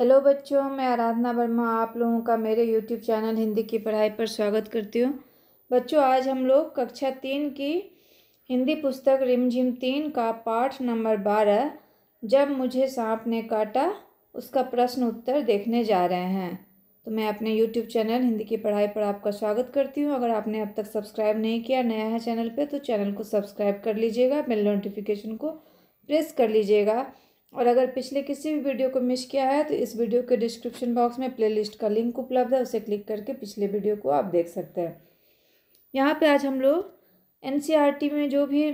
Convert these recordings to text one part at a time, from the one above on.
hello बच्चों मैं आराधना वर्मा आप लोगों का मेरे यूट्यूब चैनल हिंदी की पढ़ाई पर स्वागत करती हूँ बच्चों आज हम लोग कक्षा तीन की हिंदी पुस्तक रिमझिम तीन का पाठ नंबर बारह जब मुझे सांप ने काटा उसका प्रश्न उत्तर देखने जा रहे हैं तो मैं अपने यूट्यूब चैनल हिंदी की पढ़ाई पर आपका स्वागत करती हूँ अगर आपने अब तक सब्सक्राइब नहीं किया नया है चैनल पर तो चैनल को सब्सक्राइब कर लीजिएगा बेल नोटिफिकेशन को प्रेस कर लीजिएगा और अगर पिछले किसी भी वीडियो को मिस किया है तो इस वीडियो के डिस्क्रिप्शन बॉक्स में प्लेलिस्ट का लिंक उपलब्ध है उसे क्लिक करके पिछले वीडियो को आप देख सकते हैं यहाँ पे आज हम लोग एन e में जो भी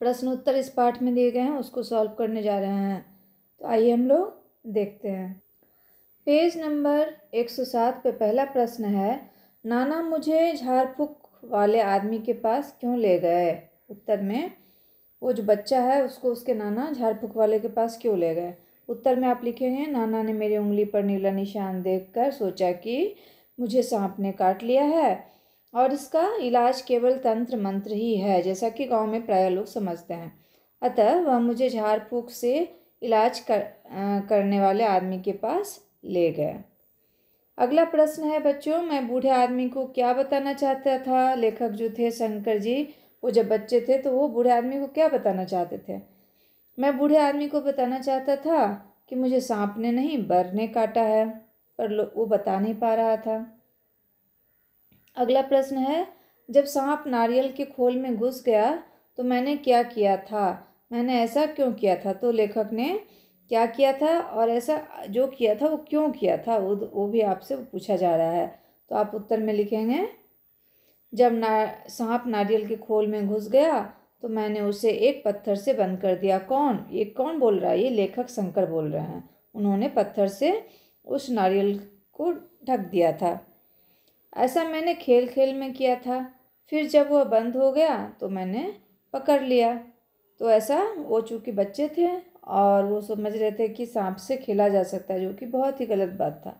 प्रश्न उत्तर इस पाठ में दिए गए हैं उसको सॉल्व करने जा रहे हैं तो आइए हम लोग देखते हैं पेज नंबर 107 पे पहला प्रश्न है नाना मुझे झाड़ फूक वाले आदमी के पास क्यों ले गए उत्तर में वो जो बच्चा है उसको उसके नाना झाड़ फूक वाले के पास क्यों ले गए उत्तर में आप लिखेंगे नाना ने मेरी उंगली पर नीला निशान देखकर सोचा कि मुझे सांप ने काट लिया है और इसका इलाज केवल तंत्र मंत्र ही है जैसा कि गांव में प्राय लोग समझते हैं अतः वह मुझे झाड़ फूक से इलाज कर, आ, करने वाले आदमी के पास ले गए अगला प्रश्न है बच्चों मैं बूढ़े आदमी को क्या बताना चाहता था लेखक जो थे शंकर जी वो जब बच्चे थे तो वो बूढ़े आदमी को क्या बताना चाहते थे मैं बूढ़े आदमी को बताना चाहता था कि मुझे सांप ने नहीं बर ने काटा है पर वो बता नहीं पा रहा था अगला प्रश्न है जब सांप नारियल के खोल में घुस गया तो मैंने क्या किया था मैंने ऐसा क्यों किया था तो लेखक ने क्या किया था और ऐसा जो किया था वो क्यों किया था वो वो भी आपसे पूछा जा रहा है तो आप उत्तर में लिखेंगे जब ना सांप नारियल के खोल में घुस गया तो मैंने उसे एक पत्थर से बंद कर दिया कौन ये कौन बोल रहा है ये लेखक शंकर बोल रहे हैं उन्होंने पत्थर से उस नारियल को ढक दिया था ऐसा मैंने खेल खेल में किया था फिर जब वह बंद हो गया तो मैंने पकड़ लिया तो ऐसा वो चूँकि बच्चे थे और वो समझ रहे थे कि सांप से खेला जा सकता है जो कि बहुत ही गलत बात था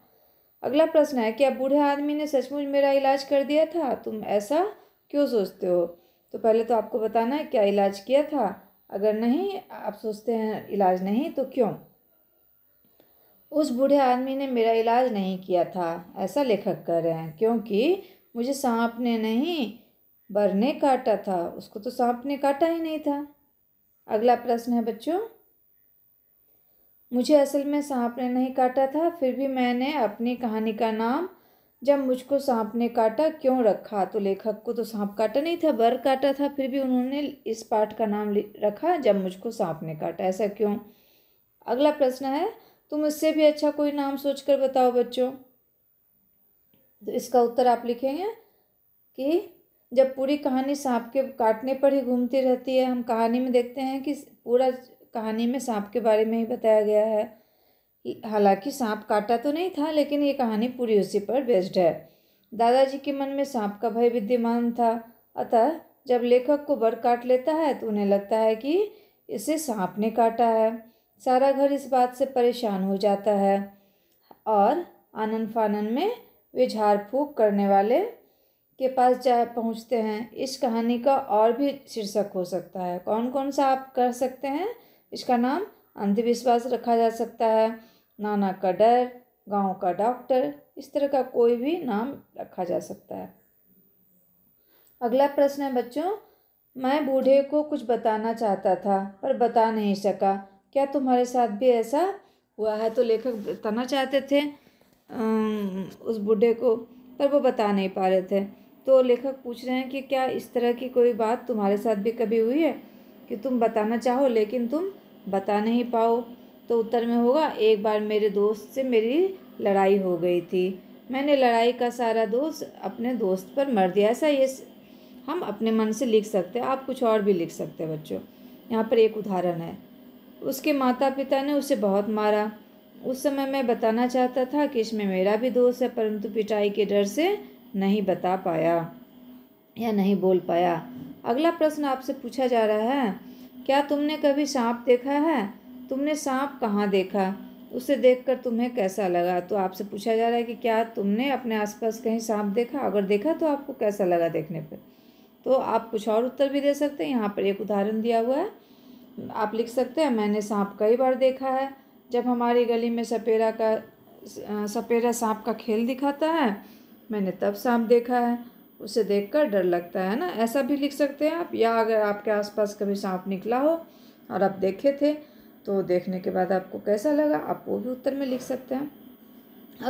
अगला प्रश्न है क्या बूढ़े आदमी ने सचमुच मेरा इलाज कर दिया था तुम ऐसा क्यों सोचते हो तो पहले तो आपको बताना है क्या इलाज किया था अगर नहीं आप सोचते हैं इलाज नहीं तो क्यों उस बूढ़े आदमी ने मेरा इलाज नहीं किया था ऐसा लेखक कह रहे हैं क्योंकि मुझे सांप ने नहीं बर ने काटा था उसको तो सांप ने काटा ही नहीं था अगला प्रश्न है बच्चों मुझे असल में सांप ने नहीं काटा था फिर भी मैंने अपनी कहानी का नाम जब मुझको सांप ने काटा क्यों रखा तो लेखक को तो सांप काटा नहीं था बर काटा था फिर भी उन्होंने इस पाठ का नाम रखा जब मुझको सांप ने काटा ऐसा क्यों अगला प्रश्न है तुम इससे भी अच्छा कोई नाम सोचकर बताओ बच्चों तो इसका उत्तर आप लिखेंगे कि जब पूरी कहानी सांप के काटने पर ही घूमती रहती है हम कहानी में देखते हैं कि पूरा कहानी में सांप के बारे में ही बताया गया है हालांकि सांप काटा तो नहीं था लेकिन ये कहानी पूरी उसी पर बेस्ड है दादाजी के मन में सांप का भय विद्यमान था अतः जब लेखक को बर काट लेता है तो उन्हें लगता है कि इसे सांप ने काटा है सारा घर इस बात से परेशान हो जाता है और आनंद फानन में वे झाड़ फूक करने वाले के पास जा पहुँचते हैं इस कहानी का और भी शीर्षक हो सकता है कौन कौन सा आप कर सकते हैं इसका नाम अंधविश्वास रखा जा सकता है नाना का डर गाँव का डॉक्टर इस तरह का कोई भी नाम रखा जा सकता है अगला प्रश्न है बच्चों मैं बूढ़े को कुछ बताना चाहता था पर बता नहीं सका क्या तुम्हारे साथ भी ऐसा हुआ है तो लेखक बताना चाहते थे उस बूढ़े को पर वो बता नहीं पा रहे थे तो लेखक पूछ रहे हैं कि क्या इस तरह की कोई बात तुम्हारे साथ भी कभी हुई है कि तुम बताना चाहो लेकिन तुम बता नहीं पाओ तो उत्तर में होगा एक बार मेरे दोस्त से मेरी लड़ाई हो गई थी मैंने लड़ाई का सारा दोष अपने दोस्त पर मर दिया ऐसा ये हम अपने मन से लिख सकते हैं आप कुछ और भी लिख सकते हैं बच्चों यहाँ पर एक उदाहरण है उसके माता पिता ने उसे बहुत मारा उस समय मैं बताना चाहता था कि इसमें मेरा भी दोष है परंतु पिटाई के डर से नहीं बता पाया या नहीं बोल पाया अगला प्रश्न आपसे पूछा जा रहा है क्या तुमने कभी सांप देखा है तुमने सांप कहाँ देखा उसे देखकर तुम्हें कैसा लगा तो आपसे पूछा जा रहा है कि क्या तुमने अपने आसपास कहीं सांप देखा अगर देखा तो आपको कैसा लगा देखने पर तो आप कुछ और उत्तर भी दे सकते हैं यहाँ पर एक उदाहरण दिया हुआ है आप लिख सकते हैं मैंने सांप कई बार देखा है जब हमारी गली में सपेरा का सपेरा सांप का खेल दिखाता है मैंने तब सांप देखा है उसे देखकर डर लगता है ना ऐसा भी लिख सकते हैं आप या अगर आपके आसपास कभी सांप निकला हो और आप देखे थे तो देखने के बाद आपको कैसा लगा आप वो भी उत्तर में लिख सकते हैं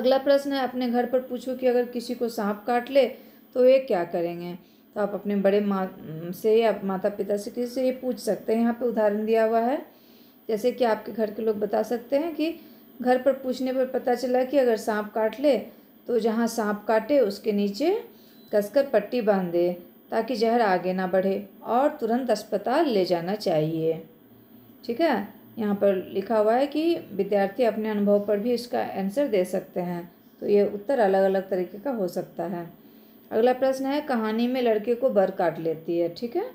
अगला प्रश्न है अपने घर पर पूछो कि अगर किसी को सांप काट ले तो ये क्या करेंगे तो आप अपने बड़े माँ से या माता पिता से किसी से ये पूछ सकते हैं यहाँ पर उदाहरण दिया हुआ है जैसे कि आपके घर के लोग बता सकते हैं कि घर पर पूछने पर पता चला कि अगर सांप काट ले तो जहाँ सांप काटे उसके नीचे कसकर पट्टी बांध दे ताकि जहर आगे ना बढ़े और तुरंत अस्पताल ले जाना चाहिए ठीक है यहाँ पर लिखा हुआ है कि विद्यार्थी अपने अनुभव पर भी इसका आंसर दे सकते हैं तो ये उत्तर अलग अलग तरीके का हो सकता है अगला प्रश्न है कहानी में लड़के को बर काट लेती है ठीक है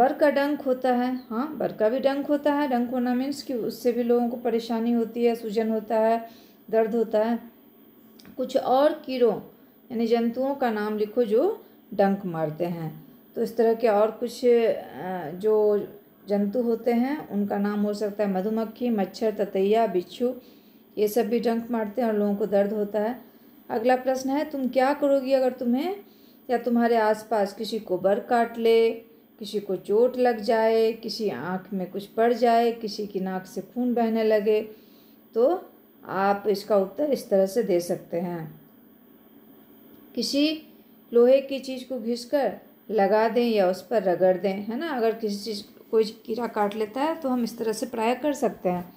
बर का डंक होता है हाँ बर का भी डंक होता है डंक होना मीन्स कि उससे भी लोगों को परेशानी होती है सूजन होता है दर्द होता है कुछ और कीड़ों यानी जंतुओं का नाम लिखो जो डंक मारते हैं तो इस तरह के और कुछ जो जंतु होते हैं उनका नाम हो सकता है मधुमक्खी मच्छर ततैया बिच्छू ये सब भी डंक मारते हैं और लोगों को दर्द होता है अगला प्रश्न है तुम क्या करोगी अगर तुम्हें या तुम्हारे आसपास किसी को बर काट ले किसी को चोट लग जाए किसी आँख में कुछ पड़ जाए किसी की नाक से खून बहने लगे तो आप इसका उत्तर इस तरह से दे सकते हैं किसी लोहे की चीज़ को घिस कर लगा दें या उस पर रगड़ दें है ना अगर किसी चीज़ कोई कीड़ा काट लेता है तो हम इस तरह से प्राय कर सकते हैं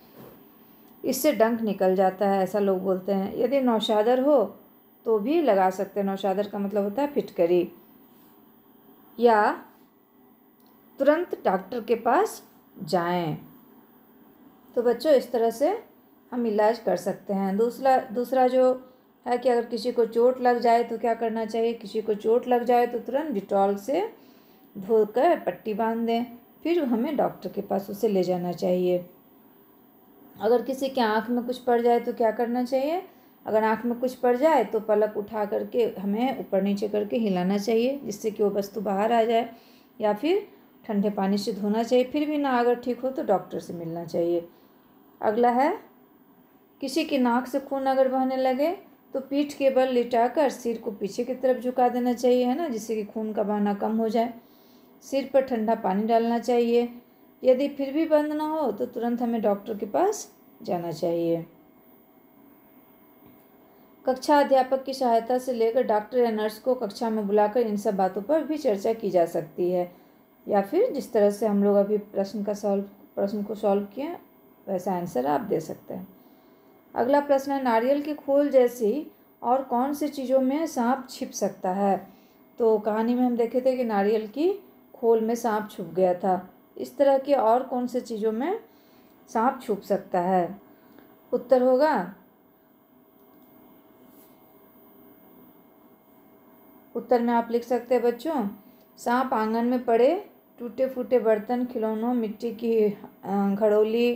इससे डंक निकल जाता है ऐसा लोग बोलते हैं यदि नौशादर हो तो भी लगा सकते हैं नौशादर का मतलब होता है फिटकरी या तुरंत डॉक्टर के पास जाएं तो बच्चों इस तरह से हम इलाज कर सकते हैं दूसरा दूसरा जो है कि अगर किसी को चोट लग जाए तो क्या करना चाहिए किसी को चोट लग जाए तो तुरंत डिटॉल से धोकर पट्टी बांध दें फिर हमें डॉक्टर के पास उसे ले जाना चाहिए अगर किसी के आँख में कुछ पड़ जाए तो क्या करना चाहिए अगर आँख में कुछ पड़ जाए तो पलक उठा करके हमें ऊपर नीचे करके हिलाना चाहिए जिससे कि वो वस्तु बाहर आ जाए या फिर ठंडे पानी से धोना चाहिए फिर भी ना अगर ठीक हो तो डॉक्टर से मिलना चाहिए अगला है किसी की नाक से खून अगर बहने लगे तो पीठ के बल लिटा कर सिर को पीछे की तरफ झुका देना चाहिए है ना जिससे कि खून का बहना कम हो जाए सिर पर ठंडा पानी डालना चाहिए यदि फिर भी बंद ना हो तो तुरंत हमें डॉक्टर के पास जाना चाहिए कक्षा अध्यापक की सहायता से लेकर डॉक्टर या नर्स को कक्षा में बुलाकर इन सब बातों पर भी चर्चा की जा सकती है या फिर जिस तरह से हम लोग अभी प्रश्न का सॉल्व प्रश्न को सॉल्व किए वैसा आंसर आप दे सकते हैं अगला प्रश्न है नारियल की खोल जैसी और कौन सी चीज़ों में सांप छिप सकता है तो कहानी में हम देखे थे कि नारियल की खोल में सांप छुप गया था इस तरह के और कौन से चीज़ों में सांप छुप सकता है उत्तर होगा उत्तर में आप लिख सकते हैं बच्चों सांप आंगन में पड़े टूटे फूटे बर्तन खिलौनों मिट्टी की घड़ोली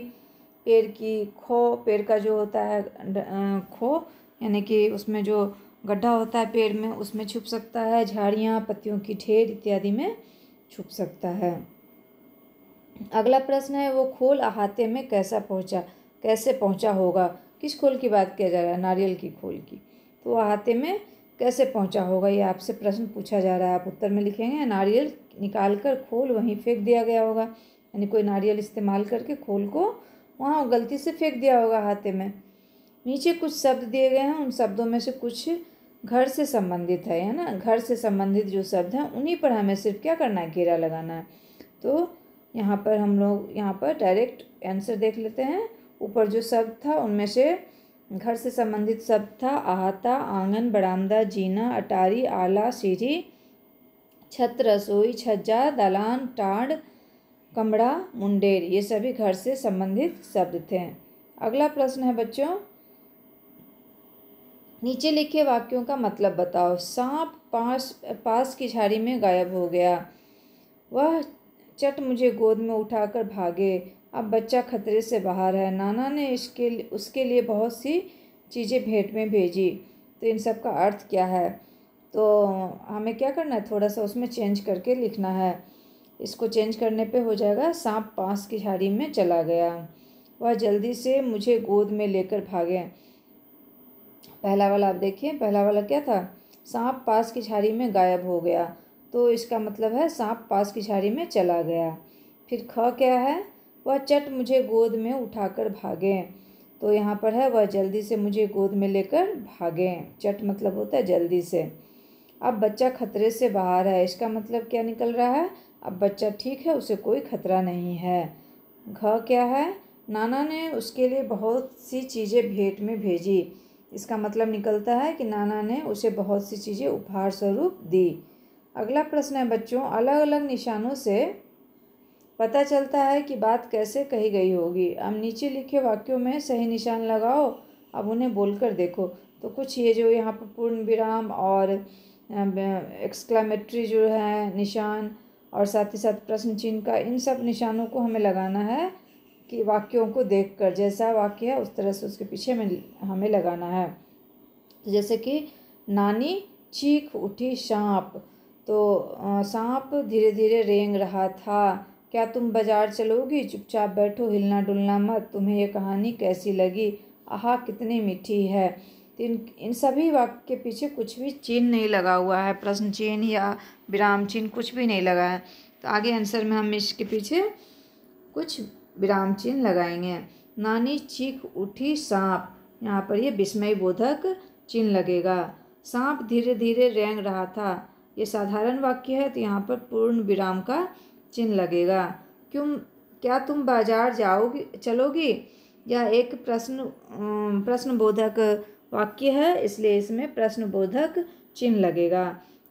पेड़ की खो पेड़ का जो होता है खो यानी कि उसमें जो गड्ढा होता है पेड़ में उसमें छुप सकता है झाड़ियाँ पत्तियों की ढेर इत्यादि में छुप सकता है अगला प्रश्न है वो खोल अहाते में कैसा पहुँचा कैसे पहुँचा होगा किस खोल की बात किया जा रहा है नारियल की खोल की तो अहाते में कैसे पहुँचा होगा ये आपसे प्रश्न पूछा जा रहा है आप उत्तर में लिखेंगे नारियल निकाल कर खोल वहीं फेंक दिया गया होगा यानी कोई नारियल इस्तेमाल करके खोल को वहाँ गलती से फेंक दिया होगा हाथे में नीचे कुछ शब्द दिए गए हैं उन शब्दों में से कुछ घर से संबंधित है है ना घर से संबंधित जो शब्द हैं उन्हीं पर हमें सिर्फ क्या करना है घेरा लगाना है तो यहाँ पर हम लोग यहाँ पर डायरेक्ट आंसर देख लेते हैं ऊपर जो शब्द था उनमें से घर से संबंधित शब्द था आहता आंगन बरामदा जीना अटारी आला सीढ़ी छत रसोई छज्जा दलान टाँड कमड़ा मुंडेर ये सभी घर से संबंधित शब्द थे अगला प्रश्न है बच्चों नीचे लिखे वाक्यों का मतलब बताओ सांप पास पास की झाड़ी में गायब हो गया वह चट मुझे गोद में उठाकर भागे अब बच्चा खतरे से बाहर है नाना ने इसके उसके लिए बहुत सी चीज़ें भेंट में भेजी तो इन सब का अर्थ क्या है तो हमें क्या करना है थोड़ा सा उसमें चेंज करके लिखना है इसको चेंज करने पे हो जाएगा सांप पास की झाड़ी में चला गया वह जल्दी से मुझे गोद में लेकर भागे पहला वाला आप देखिए पहला वाला क्या था सांप पास की झाड़ी में गायब हो गया तो इसका मतलब है सांप पास की झाड़ी में चला गया फिर ख क्या है वह चट मुझे गोद में उठाकर भागे तो यहाँ पर है वह जल्दी से मुझे गोद में लेकर भागे चट मतलब होता है जल्दी से अब बच्चा खतरे से बाहर है इसका मतलब क्या निकल रहा है अब बच्चा ठीक है उसे कोई खतरा नहीं है घ क्या है नाना ने उसके लिए बहुत सी चीज़ें भेंट में भेजी इसका मतलब निकलता है कि नाना ने उसे बहुत सी चीज़ें उपहार स्वरूप दी अगला प्रश्न है बच्चों अलग अलग निशानों से पता चलता है कि बात कैसे कही गई होगी अब नीचे लिखे वाक्यों में सही निशान लगाओ अब उन्हें बोलकर देखो तो कुछ ये जो यहाँ पर पूर्ण विराम और एक्सक्लामेट्री जो है निशान और साथ ही साथ प्रश्न चिन्ह का इन सब निशानों को हमें लगाना है कि वाक्यों को देख कर जैसा वाक्य है उस तरह से उसके पीछे में हमें लगाना है तो जैसे कि नानी चीख उठी सांप तो सांप धीरे धीरे रेंग रहा था क्या तुम बाजार चलोगी चुपचाप बैठो हिलना डुलना मत तुम्हें यह कहानी कैसी लगी आह कितनी मीठी है तो इन इन सभी वाक्य के पीछे कुछ भी चिन्ह नहीं लगा हुआ है प्रश्न चिन्ह या विराम चिन्ह कुछ भी नहीं लगा है तो आगे आंसर में हम इसके पीछे कुछ विराम चिन्ह लगाएंगे नानी चीख उठी सांप यहाँ पर ये विस्मय बोधक चिन्ह लगेगा सांप धीरे धीरे रेंग रहा था ये साधारण वाक्य है तो यहाँ पर पूर्ण विराम का चिन्ह लगेगा क्यों क्या तुम बाजार जाओगी चलोगी या एक प्रश्न प्रश्न बोधक वाक्य है इसलिए इसमें प्रश्नबोधक चिन्ह लगेगा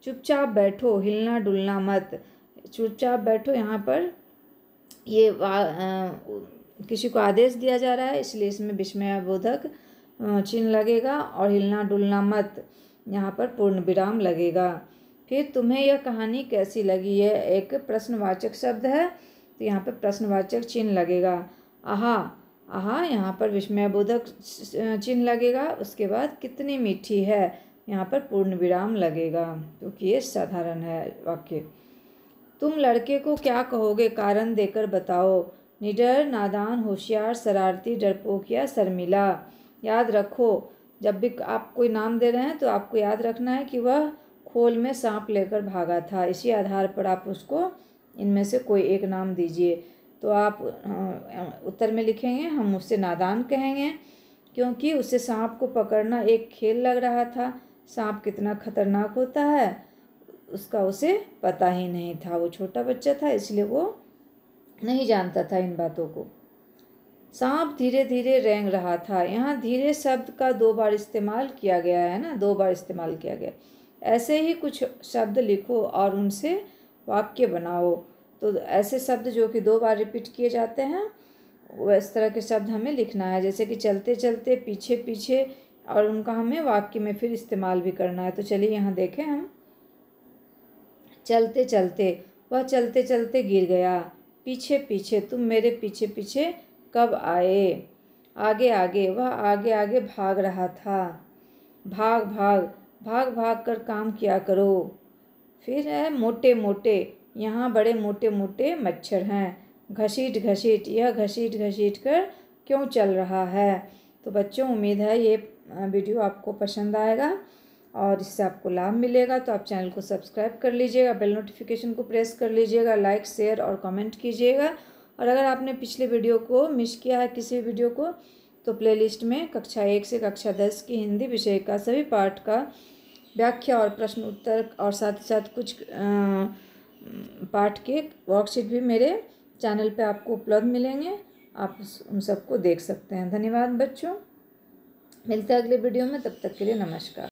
चुपचाप बैठो हिलना डुलना मत चुपचाप बैठो यहाँ पर ये आ, किसी को आदेश दिया जा रहा है इसलिए इसमें विस्मय बोधक चिन्ह लगेगा और हिलना डुलना मत यहाँ पर पूर्ण विराम लगेगा फिर तुम्हें यह कहानी कैसी लगी यह एक प्रश्नवाचक शब्द है तो यहाँ पर प्रश्नवाचक चिन्ह लगेगा आहा आहा यहाँ पर विस्मय बोधक चिन्ह लगेगा उसके बाद कितनी मीठी है यहाँ पर पूर्ण विराम लगेगा क्योंकि ये साधारण है वाक्य तुम लड़के को क्या कहोगे कारण देकर बताओ निडर नादान होशियार शरारती डरपोक या शर्मिला याद रखो जब भी आप कोई नाम दे रहे हैं तो आपको याद रखना है कि वह खोल में सांप लेकर भागा था इसी आधार पर आप उसको इनमें से कोई एक नाम दीजिए तो आप हाँ, उत्तर में लिखेंगे हम उससे नादान कहेंगे क्योंकि उससे सांप को पकड़ना एक खेल लग रहा था सांप कितना खतरनाक होता है उसका उसे पता ही नहीं था वो छोटा बच्चा था इसलिए वो नहीं जानता था इन बातों को सांप धीरे धीरे रेंग रहा था यहाँ धीरे शब्द का दो बार इस्तेमाल किया गया है ना दो बार इस्तेमाल किया गया ऐसे ही कुछ शब्द लिखो और उनसे वाक्य बनाओ तो ऐसे शब्द जो कि दो बार रिपीट किए जाते हैं वो इस तरह के शब्द हमें लिखना है जैसे कि चलते चलते पीछे पीछे और उनका हमें वाक्य में फिर इस्तेमाल भी करना है तो चलिए यहाँ देखें हम चलते चलते वह चलते चलते गिर गया पीछे पीछे तुम मेरे पीछे पीछे कब आए आगे आगे वह आगे आगे भाग रहा था भाग भाग भाग भाग कर काम किया करो फिर है मोटे मोटे यहाँ बड़े मोटे मोटे मच्छर हैं घसीट घसीट यह घसीट घसीट कर क्यों चल रहा है तो बच्चों उम्मीद है ये वीडियो आपको पसंद आएगा और इससे आपको लाभ मिलेगा तो आप चैनल को सब्सक्राइब कर लीजिएगा बेल नोटिफिकेशन को प्रेस कर लीजिएगा लाइक शेयर और कमेंट कीजिएगा और अगर आपने पिछले वीडियो को मिस किया है किसी वीडियो को तो प्लेलिस्ट में कक्षा एक से कक्षा दस की हिंदी विषय का सभी पार्ट का व्याख्या और प्रश्न उत्तर और साथ ही साथ कुछ आ, पाठ के वर्कशीट भी मेरे चैनल पे आपको उपलब्ध मिलेंगे आप उन सबको देख सकते हैं धन्यवाद बच्चों मिलते हैं अगले वीडियो में तब तक के लिए नमस्कार